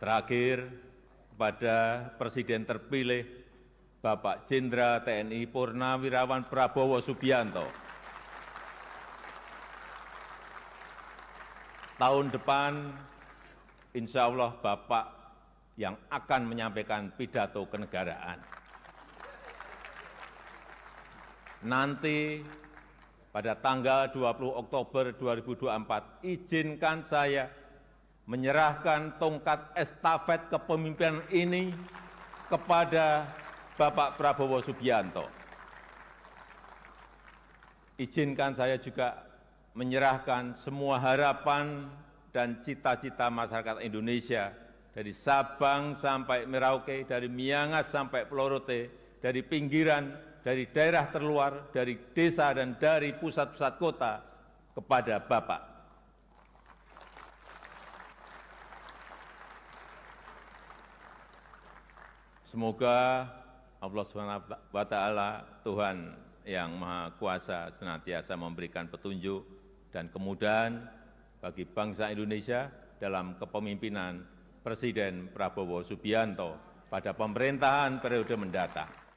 Terakhir, kepada Presiden terpilih Bapak Jenderal TNI Purnawirawan Prabowo Subianto. Tahun depan, insya Allah Bapak yang akan menyampaikan pidato kenegaraan. Nanti pada tanggal 20 Oktober 2024, izinkan saya menyerahkan tongkat estafet kepemimpinan ini kepada Bapak Prabowo Subianto. Izinkan saya juga menyerahkan semua harapan dan cita-cita masyarakat Indonesia dari Sabang sampai Merauke, dari Miangas sampai Pelorote, dari pinggiran, dari daerah terluar, dari desa dan dari pusat-pusat kota kepada Bapak. Semoga Allah SWT Tuhan yang Maha Kuasa senantiasa memberikan petunjuk dan kemudahan bagi bangsa Indonesia dalam kepemimpinan Presiden Prabowo Subianto pada pemerintahan periode mendatang.